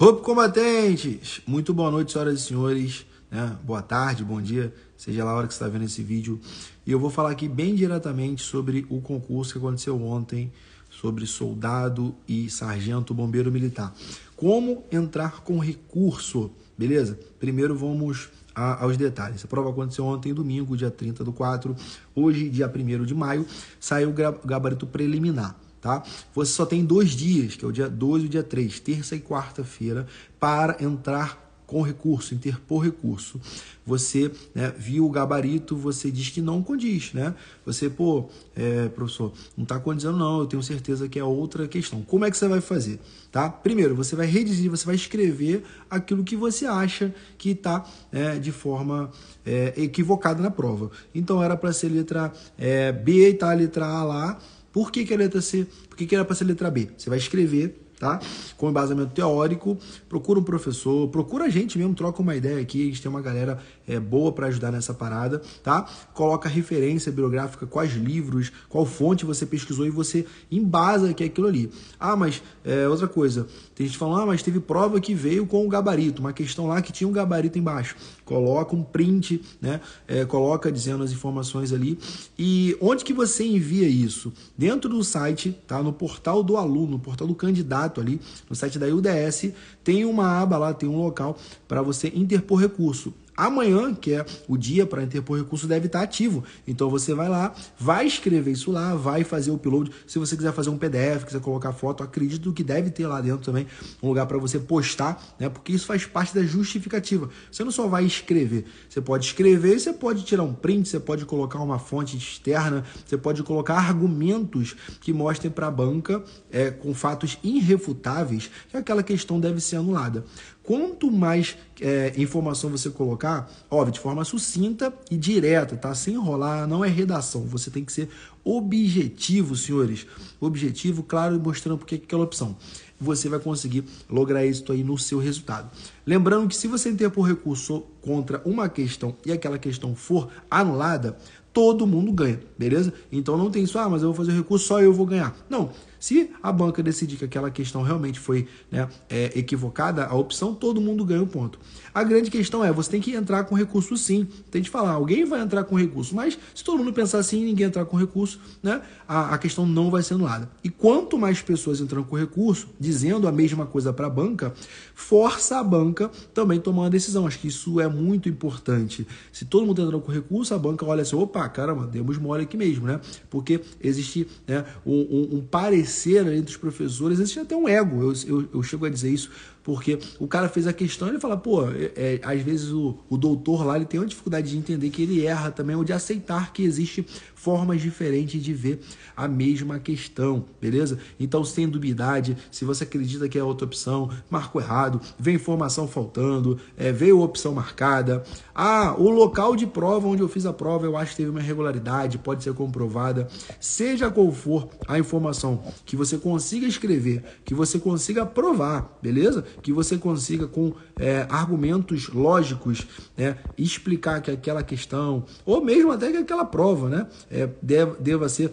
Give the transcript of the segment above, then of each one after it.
Roupa combatentes! Muito boa noite, senhoras e senhores. Né? Boa tarde, bom dia, seja lá a hora que você está vendo esse vídeo. E eu vou falar aqui bem diretamente sobre o concurso que aconteceu ontem sobre soldado e sargento bombeiro militar. Como entrar com recurso, beleza? Primeiro vamos a, aos detalhes. A prova aconteceu ontem, domingo, dia 30 do 4. Hoje, dia 1 de maio, saiu o gabarito preliminar tá? Você só tem dois dias, que é o dia 2 e o dia 3, terça e quarta-feira, para entrar com recurso, interpor recurso. Você né, viu o gabarito, você diz que não condiz, né? Você, pô, é, professor, não está condizendo não, eu tenho certeza que é outra questão. Como é que você vai fazer, tá? Primeiro, você vai redigir, você vai escrever aquilo que você acha que está né, de forma é, equivocada na prova. Então, era para ser letra é, B e tá a letra A lá, por que, que a letra C? Por que, que era para ser letra B? Você vai escrever tá? Com embasamento teórico, procura um professor, procura a gente mesmo, troca uma ideia aqui, a gente tem uma galera é, boa para ajudar nessa parada, tá? Coloca referência bibliográfica, quais livros, qual fonte você pesquisou e você embasa que é aquilo ali. Ah, mas é, outra coisa, tem gente falando, ah, mas teve prova que veio com o gabarito, uma questão lá que tinha um gabarito embaixo. Coloca um print, né? É, coloca dizendo as informações ali. E onde que você envia isso? Dentro do site, tá? No portal do aluno, no portal do candidato ali no site da UDS, tem uma aba lá, tem um local para você interpor recurso amanhã, que é o dia para interpor recurso, deve estar tá ativo. Então você vai lá, vai escrever isso lá, vai fazer o upload. Se você quiser fazer um PDF, quiser colocar foto, acredito que deve ter lá dentro também um lugar para você postar, né? Porque isso faz parte da justificativa. Você não só vai escrever, você pode escrever, você pode tirar um print, você pode colocar uma fonte externa, você pode colocar argumentos que mostrem para a banca é, com fatos irrefutáveis que aquela questão deve ser anulada. Quanto mais é, informação você colocar, explicar, tá? óbvio, de forma sucinta e direta, tá? Sem enrolar, não é redação. Você tem que ser objetivo, senhores. Objetivo, claro, e mostrando por que aquela opção. Você vai conseguir lograr êxito aí no seu resultado. Lembrando que se você interpor recurso contra uma questão e aquela questão for anulada, todo mundo ganha, beleza? Então não tem isso, ah, mas eu vou fazer recurso, só eu vou ganhar. Não, se a banca decidir que aquela questão realmente foi né, é, equivocada, a opção todo mundo ganha um ponto. A grande questão é, você tem que entrar com recurso sim. Tem que falar, alguém vai entrar com recurso, mas se todo mundo pensar assim e ninguém entrar com recurso, né, a, a questão não vai ser anulada. E quanto mais pessoas entram com recurso, dizendo a mesma coisa para a banca, força a banca também tomar uma decisão. Acho que isso é muito importante. Se todo mundo tá entrar com recurso, a banca olha assim, opa, caramba, demos mole aqui mesmo, né? Porque existe né, um, um, um parecer entre os professores, existe até um ego, eu, eu, eu chego a dizer isso, porque o cara fez a questão e ele fala, pô, é, é, às vezes o, o doutor lá ele tem uma dificuldade de entender que ele erra também, ou de aceitar que existe formas diferentes de ver a mesma questão, beleza? Então, sem dubidade, se você acredita que é outra opção, marcou errado, vem informação faltando, é, veio opção marcada. Ah, o local de prova onde eu fiz a prova, eu acho que teve uma irregularidade, pode ser comprovada. Seja qual for a informação que você consiga escrever, que você consiga provar, beleza? que você consiga, com é, argumentos lógicos, né, explicar que aquela questão, ou mesmo até que aquela prova, né, é, deva, deva ser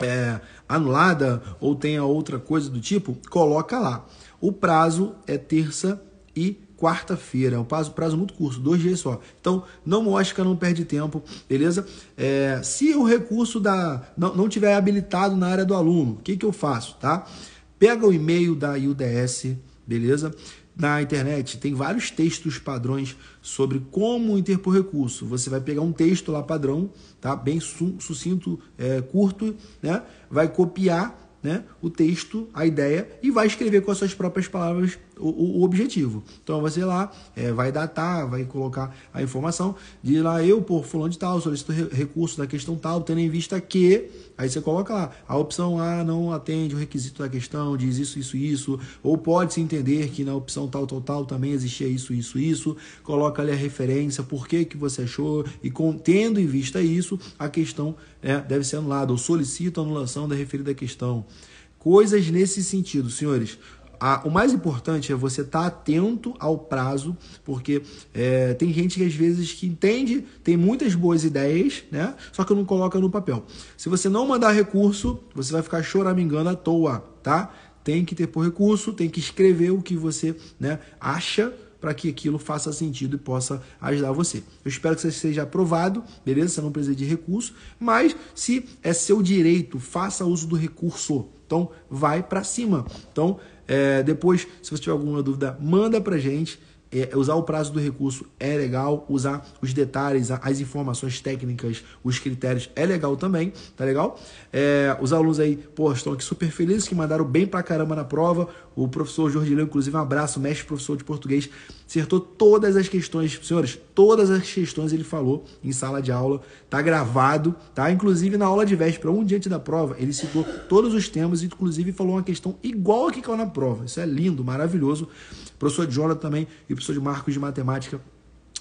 é, anulada ou tenha outra coisa do tipo, coloca lá. O prazo é terça e quarta-feira. É um prazo, prazo muito curto, dois dias só. Então, não mosca, não perde tempo, beleza? É, se o recurso da, não, não tiver habilitado na área do aluno, o que, que eu faço, tá? Pega o e-mail da IUDS, beleza? Na internet tem vários textos padrões sobre como interpor recurso. Você vai pegar um texto lá padrão, tá? Bem sucinto, é, curto, né? Vai copiar né, o texto, a ideia, e vai escrever com as suas próprias palavras o, o, o objetivo. Então você lá é, vai datar, vai colocar a informação, de lá eu, por fulano de tal, solicito recurso da questão tal, tendo em vista que. Aí você coloca lá, a opção A não atende o requisito da questão, diz isso, isso, isso, ou pode-se entender que na opção tal, tal, tal também existia isso, isso, isso, coloca ali a referência, por que, que você achou, e com, tendo em vista isso, a questão né, deve ser anulada, ou solicito a anulação da referida questão. Coisas nesse sentido, senhores. A, o mais importante é você estar tá atento ao prazo, porque é, tem gente que às vezes que entende, tem muitas boas ideias, né? Só que não coloca no papel. Se você não mandar recurso, você vai ficar choramingando à toa, tá? Tem que ter por recurso, tem que escrever o que você né, acha para que aquilo faça sentido e possa ajudar você. Eu espero que você seja aprovado, beleza? Você não precisa de recurso, mas se é seu direito, faça uso do recurso. Então, vai para cima. Então, é, depois, se você tiver alguma dúvida, manda para gente. gente é, usar o prazo do recurso é legal, usar os detalhes, as informações técnicas, os critérios é legal também, tá legal? É, os alunos aí, pô, estão aqui super felizes que mandaram bem pra caramba na prova. O professor Jorge Leão, inclusive, um abraço, mestre professor de português, acertou todas as questões, senhores, todas as questões ele falou em sala de aula, tá gravado, tá? Inclusive na aula de véspera, um dia antes da prova, ele citou todos os temas, inclusive falou uma questão igual a que caiu na prova. Isso é lindo, maravilhoso. O professor Jonathan também e o professor de Marcos de Matemática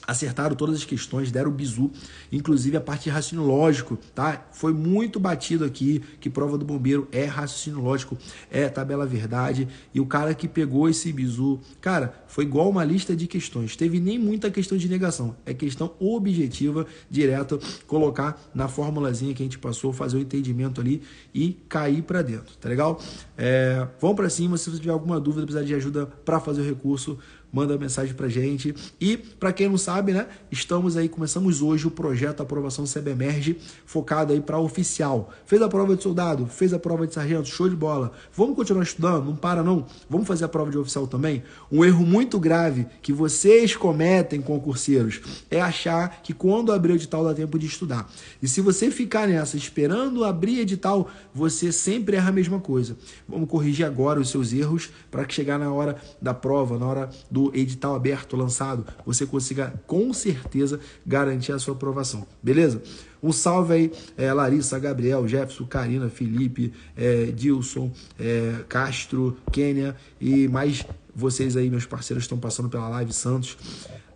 acertaram todas as questões, deram o bizu, inclusive a parte de raciocínio lógico, tá? Foi muito batido aqui que prova do bombeiro é raciocínio lógico, é tabela verdade, e o cara que pegou esse bizu, cara, foi igual uma lista de questões, teve nem muita questão de negação, é questão objetiva, direta, colocar na formulazinha que a gente passou, fazer o entendimento ali e cair para dentro, tá legal? É, vão para cima, se você tiver alguma dúvida, precisar de ajuda para fazer o recurso, manda mensagem pra gente. E para quem não sabe sabe, né? Estamos aí, começamos hoje o projeto Aprovação CBMERG, focado aí para oficial. Fez a prova de soldado, fez a prova de sargento, show de bola. Vamos continuar estudando, não para não. Vamos fazer a prova de oficial também. Um erro muito grave que vocês cometem, concurseiros, é achar que quando abrir o edital dá tempo de estudar. E se você ficar nessa, esperando abrir edital, você sempre erra a mesma coisa. Vamos corrigir agora os seus erros para que chegar na hora da prova, na hora do edital aberto, lançado, você consiga com certeza garantir a sua aprovação. Beleza? Um salve aí, é, Larissa, Gabriel, Jefferson, Karina, Felipe, é, Dilson, é, Castro, Kênia e mais vocês aí, meus parceiros, estão passando pela live Santos.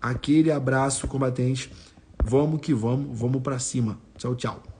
Aquele abraço, combatente. Vamos que vamos, vamos para cima. Tchau, tchau.